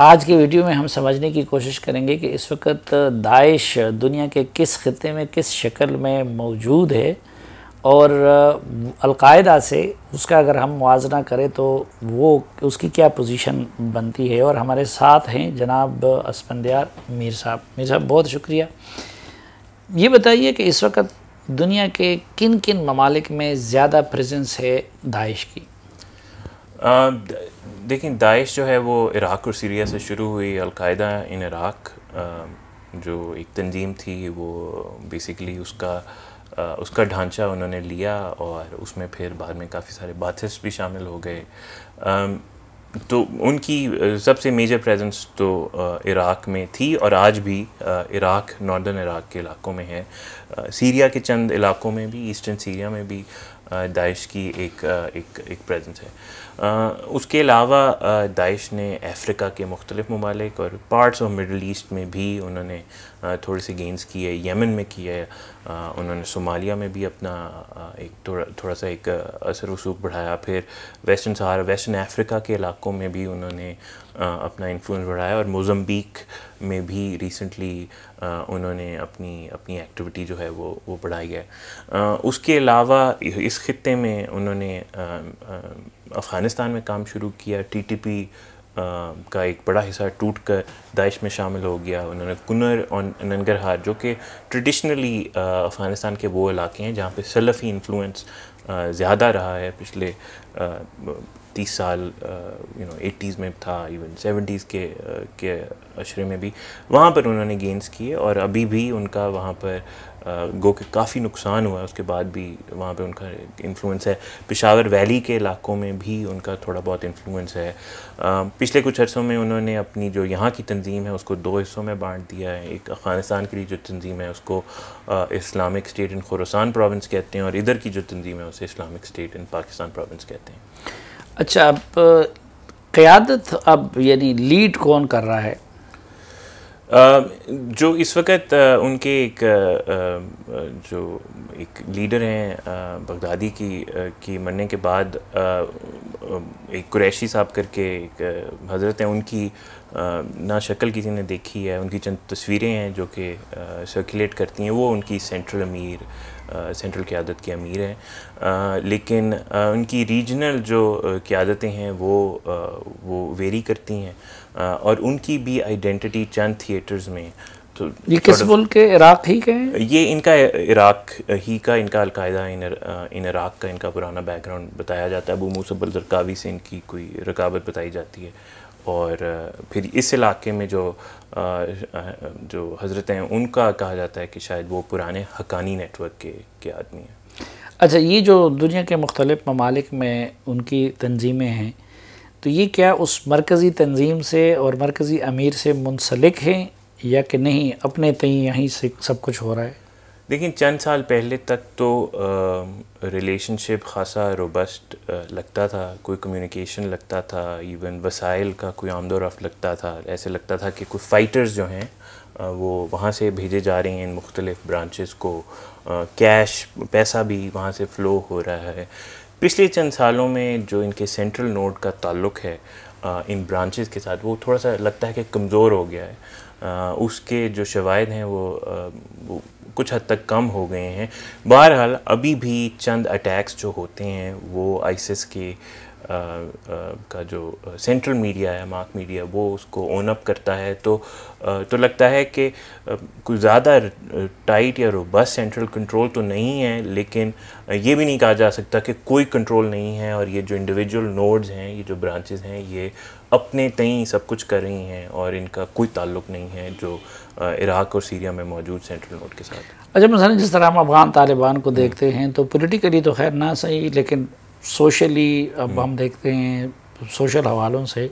आज के वीडियो में हम समझने की कोशिश करेंगे कि इस वक्त दाइश दुनिया के किस खत्े में किस शक्ल में मौजूद है और अलकायदा से उसका अगर हम मुजना करें तो वो उसकी क्या पोजीशन बनती है और हमारे साथ हैं जनाब असपंदयार मीर साहब मीर साहब बहुत शुक्रिया ये बताइए कि इस वक्त दुनिया के किन किन ममालिक में ज़्यादा प्रेजेंस है दाइश की आ, देखें दाइश जो है वो इराक़ और सीरिया से शुरू हुई अलकायदा इन इराक़ जो एक तंजीम थी वो बेसिकली उसका आ, उसका ढांचा उन्होंने लिया और उसमें फिर बाद में काफ़ी सारे बाथिस्ट भी शामिल हो गए आ, तो उनकी सबसे मेजर प्रेजेंस तो इराक़ में थी और आज भी इराक़ नॉर्दर्न इराक़ के इलाकों में है सीरिया के चंद इलाकों में भी ईस्टर्न सीरिया में भी दाइश की एक एक एक प्रेजेंस है उसके अलावा दाइश ने अफ्रीका के मुख्तलिफ ममालिक और पार्ट्स ऑफ मिडल ईस्ट में भी उन्होंने थोड़ी सी गेंस किए यमन में किए उन्होंने सोमालिया में भी अपना एक थोड़ा थोड़ा सा एक असर रसूख बढ़ाया फिर वेस्टर्न सहारा वेस्टर्न अफ्रीका के इलाकों में भी उन्होंने अपना इन्फ्लुएंस बढ़ाया और मोजम्बिक में भी रिसेंटली उन्होंने अपनी अपनी एक्टिविटी जो है वो वो बढ़ाई है उसके अलावा इस खत्े में उन्होंने अफ़गानिस्तान में काम शुरू किया टीटीपी का एक बड़ा हिस्सा टूट कर दाइश में शामिल हो गया उन्होंने कुनर और ननगरहार जो कि ट्रेडिशनली अफ़गानिस्तान के वो इलाके हैं जहाँ पे सलफ़ी इन्फ्लुएंस ज़्यादा रहा है पिछले तीस साल यू नो एटीज़ में था इवन सेवेंटीज़ के के अशरे में भी वहाँ पर उन्होंने गेंस किए और अभी भी उनका वहाँ पर गो के काफ़ी नुकसान हुआ है उसके बाद भी वहाँ पे उनका इन्फ्लुएंस है पिशावर वैली के इलाकों में भी उनका थोड़ा बहुत इन्फ्लुएंस है पिछले कुछ अर्सों में उन्होंने अपनी जो यहाँ की तंजीम है उसको दो हिस्सों में बांट दिया है एक अफगानिस्तान के लिए जो तंजीम है उसको Islamic State in Khorasan province कहते हैं और इधर की जो तंजीम है उसे Islamic State in Pakistan province कहते हैं अच्छा अब क़्यादत अब यानी लीड कौन कर रहा है जो इस वक्त उनके एक जो एक लीडर हैं बगदादी की की मरने के बाद एक कुरैशी साहब करके एक हज़रत हैं उनकी ना शक्ल किसी ने देखी है उनकी चंद तस्वीरें हैं जो कि सर्कुलेट करती हैं वो उनकी सेंट्रल अमीर सेंट्रल क़्यादत के अमीर हैं लेकिन उनकी रीजनल जो क़्यादतें हैं वो वो वेरी करती हैं और उनकी भी आइडेंटिटी चंद थिएटर्स में तो ये किस मुल्क के इराक ही के ये इनका इराक ही का इनका अलकायदा इन इन इराक का इनका पुराना बैकग्राउंड बताया जाता है अबू मूसफ़ल जरकावी से इनकी कोई रकावत बताई जाती है और फिर इस इलाके में जो जो हज़रत हैं उनका कहा जाता है कि शायद वो पुराने हकानी नेटवर्क के के आदमी हैं अच्छा ये जो दुनिया के मुख्तलिफ ममालिक में उनकी तंजीमें हैं तो ये क्या उस मरकज़ी तंजीम से और मरकज़ी अमीर से मुंसलिक हैं या कि नहीं अपने तई यहीं से सब कुछ हो रहा है लेकिन चंद साल पहले तक तो रिलेशनशिप खासा रोबस्ट लगता था कोई कम्युनिकेशन लगता था इवन वसाइल का कोई आमदोरफ़ लगता था ऐसे लगता था कि कोई फ़ाइटर्स जो हैं वो वहाँ से भेजे जा रहे हैं इन मुख्तलिफ़ ब्रांचेस को कैश पैसा भी वहाँ से फ़्लो हो रहा है पिछले चंद सालों में जो इनके सेंट्रल नोड का ताल्लुक़ है इन ब्रांचेस के साथ वो थोड़ा सा लगता है कि कमज़ोर हो गया है उसके जो शवायद हैं वो, वो कुछ हद तक कम हो गए हैं बहरहाल अभी भी चंद अटैक्स जो होते हैं वो आइसिस के का जो सेंट्रल मीडिया है मार्क मीडिया वो उसको ओन अप करता है तो तो लगता है कि कुछ ज़्यादा टाइट या रोबस्ट सेंट्रल कंट्रोल तो नहीं है लेकिन ये भी नहीं कहा जा सकता कि कोई कंट्रोल नहीं है और ये जो इंडिविजुअल नोड्स हैं ये जो ब्रांचेस हैं ये अपने तई सब कुछ कर रही हैं और इनका कोई ताल्लुक नहीं है जो इराक और सीरिया में मौजूद सेंट्रल नोट के साथ अच्छा मसान जिस तरह हम अफ़गान तालिबान को देखते हैं तो पोलिटिकली तो खैर ना सही लेकिन सोशली अब हम्म। हम देखते हैं सोशल हवालों से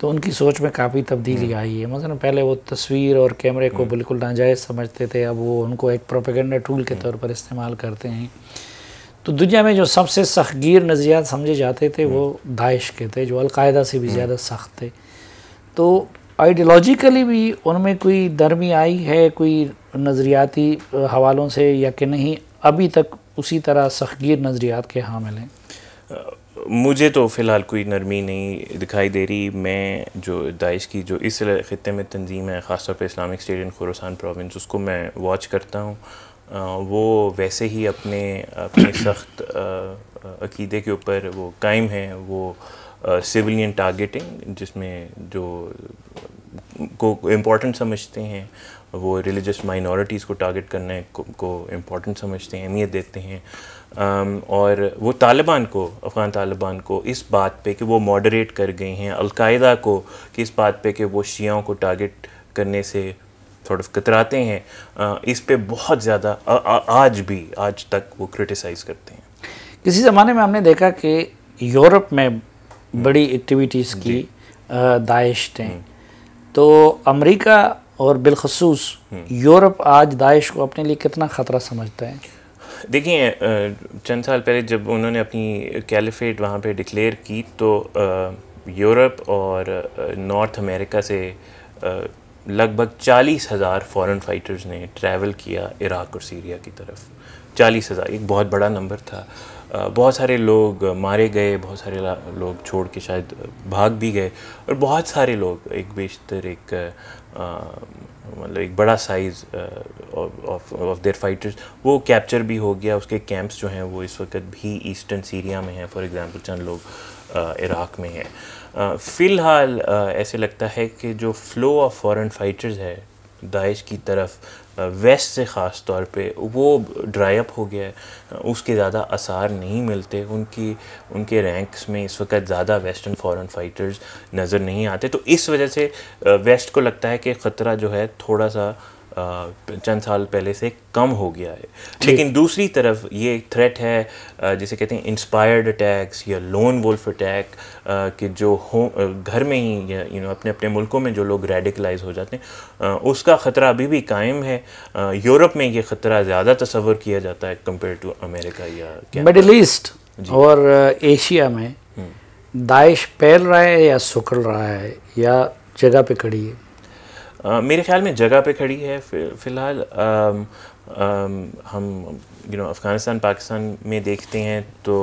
तो उनकी सोच में काफ़ी तब्दीली हम्म। आई है मतलब पहले वो तस्वीर और कैमरे को हम्म। बिल्कुल नाजायज़ समझते थे अब वो उनको एक प्रोपेगेंडा टूल के तौर पर इस्तेमाल करते हैं तो दुनिया में जो सबसे सखगीर नज़रियात समझे जाते थे वो दाइश के थे जो अलकायदा से भी ज़्यादा सख्त थे तो आइडियोलॉजिकली भी उनमें कोई दरमी आई है कोई नज़रियाती हवालों से या कि नहीं अभी तक उसी तरह सखगीर नज़रियात के हामिल हैं मुझे तो फ़िलहाल कोई नरमी नहीं दिखाई दे रही मैं जो दाइश की जो इस ख़त्े में तंजीम है ख़ासतौर पर Islamic State in Khorasan province उसको मैं वॉच करता हूँ वो वैसे ही अपने अपने सख्त अकीदे के ऊपर वो कायम है वो सिविलियन टारगेटिंग जिसमें जो को इम्पॉर्टेंट समझते हैं वो रिलीजियस माइनॉरिटीज़ को टारगेट करने को इम्पॉर्टेंट समझते हैं अहमियत देते हैं और वो तालिबान को अफ़गान तालिबान को इस बात पे कि वो मॉडरेट कर गए हैं अलकायदा को कि इस बात पे कि वो शियाओं को टारगेट करने से थोड़ा कतराते हैं इस पे बहुत ज़्यादा आज भी आज तक वो क्रिटिसाइज़ करते हैं किसी ज़माने में हमने देखा कि यूरोप में बड़ी एक्टिविटीज़ की दाइश थे हम्म। तो अमेरिका और बिलखसूस हम्म। यूरोप आज दाइश को अपने लिए कितना ख़तरा समझता है देखिए चंद साल पहले जब उन्होंने अपनी कैलिफेट वहाँ पे डिक्लेयर की तो यूरोप और नॉर्थ अमेरिका से लगभग चालीस हज़ार फॉरेन फाइटर्स ने ट्रैवल किया इराक और सीरिया की तरफ चालीस हज़ार एक बहुत बड़ा नंबर था बहुत सारे लोग मारे गए बहुत सारे लोग छोड़ के शायद भाग भी गए और बहुत सारे लोग एक बेशतर एक मतलब एक बड़ा साइज ऑफ देयर फाइटर्स वो कैप्चर भी हो गया उसके कैंप्स जो हैं वो इस वक्त भी ईस्टर्न सीरिया में हैं फॉर एग्जांपल चंद लोग इराक़ में हैं फ़िलहाल ऐसे लगता है कि जो फ़्लो ऑफ फॉरेन फाइटर्स है दाइश की तरफ वेस्ट से ख़ास तौर पे वो ड्राई अप हो गया है उसके ज़्यादा आसार नहीं मिलते उनकी उनके रैंक्स में इस वक्त ज़्यादा वेस्टर्न फॉरेन फाइटर्स नज़र नहीं आते तो इस वजह से वेस्ट को लगता है कि ख़तरा जो है थोड़ा सा चंद साल पहले से कम हो गया है लेकिन दूसरी तरफ ये थ्रेट है जिसे कहते हैं इंस्पायर्ड अटैक्स या लोन वुल्फ अटैक कि जो हो घर में ही यू नो अपने अपने मुल्कों में जो लोग रेडिकलाइज हो जाते हैं उसका ख़तरा अभी भी कायम है यूरोप में ये ख़तरा ज़्यादा तस्वर किया जाता है कम्पेयर टू अमेरिका या मिडल ईस्ट और एशिया में दाइश हम्म। फैल रहा है या सुखड़ रहा है या जगह पे खड़ी है आ, मेरे ख्याल में जगह पे खड़ी है फ़िलहाल हम यू नो अफ़गानिस्तान पाकिस्तान में देखते हैं तो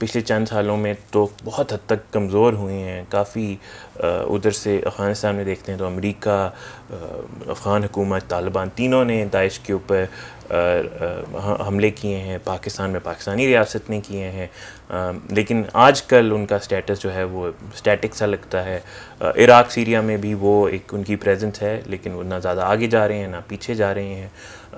पिछले चंद सालों में तो बहुत हद तक कमज़ोर हुए हैं काफ़ी उधर से अफ़गानिस्तान में देखते हैं तो अमेरिका अफ़गान हुकूमत तालिबान तीनों ने दाइश के ऊपर हमले किए हैं पाकिस्तान में पाकिस्तानी रियासत ने किए हैं लेकिन आजकल उनका स्टेटस जो है वो स्टैटिक सा लगता है इराक सीरिया में भी वो एक उनकी प्रेजेंस है लेकिन वो ना ज़्यादा आगे जा रहे हैं ना पीछे जा रहे हैं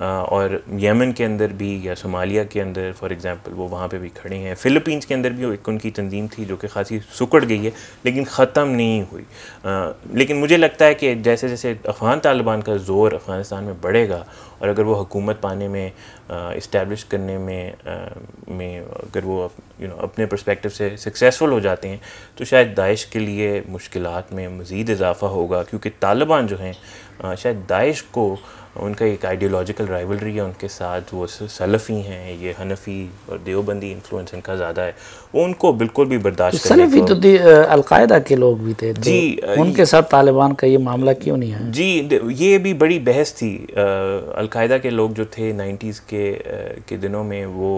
और यमन के अंदर भी या सोमालिया के अंदर फॉर एग्ज़ाम्पल वो वहाँ पे भी खड़े हैं फ़िलिपींस के अंदर भी वो एक उनकी तंजीम थी जो कि खासी सुकड़ गई है लेकिन ख़त्म नहीं हुई आ, लेकिन मुझे लगता है कि जैसे जैसे अफ़गान तालिबान का ज़ोर अफ़गानिस्तान में बढ़ेगा और अगर वो हुकूमत पाने में इस्टेब्लिश करने में आ, में अगर वो यू नो अपने परस्पेक्टिव से सक्सेसफुल हो जाते हैं तो शायद दाइश के लिए मुश्किल में मज़ीद इजाफ़ा होगा क्योंकि तालिबान जो हैं शायद दाइश को उनका एक आइडियोलॉजिकल राइवलरी है उनके साथ वो सलफ़ी हैं ये हनफी और देवबंदी इन्फ्लुएंस इनका ज़्यादा है उनको बिल्कुल भी बर्दाश्त सलफ़ी तो अलकायदा के लोग भी थे जी तो उनके साथ तालिबान का ये मामला क्यों नहीं है जी ये भी बड़ी बहस थी अलकायदा के लोग जो थे नाइन्टीज़ के के दिनों में वो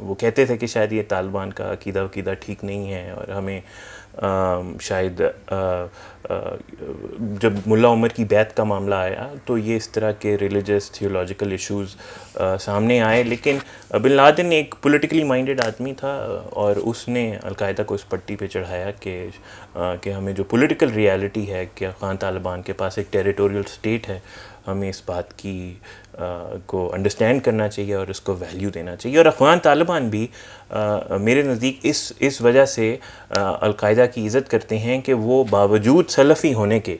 वो कहते थे कि शायद ये तालिबान का अकीदा वकीदा ठीक नहीं है और हमें शायद जब मुल्ला उमर की बैत का मामला आया तो ये इस तरह के रिलीजियस थियोलॉजिकल इश्यूज सामने आए लेकिन बिन लादिन एक पॉलिटिकली माइंडेड आदमी था और उसने अलकायदा को इस पट्टी पे चढ़ाया कि कि हमें जो पॉलिटिकल रियलिटी है कि अफगान तालिबान के पास एक टेरिटोरियल स्टेट है हमें इस बात की को अंडरस्टैंड करना चाहिए और उसको वैल्यू देना चाहिए और अफगान तालिबान भी आ, मेरे नज़दीक इस इस वजह से अलकायदा की इज़्ज़त करते हैं कि वो बावजूद सलफ़ी होने के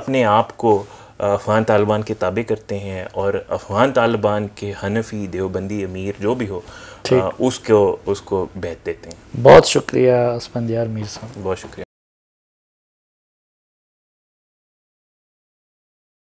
अपने आप को अफ़गान तालिबान के ताबे करते हैं और अफ़गान तालिबान के हनफी देवबंदी अमीर जो भी हो आ, उसको उसको बैठ देते हैं बहुत शुक्रिया उस्मान यार मीर साहब बहुत शुक्रिया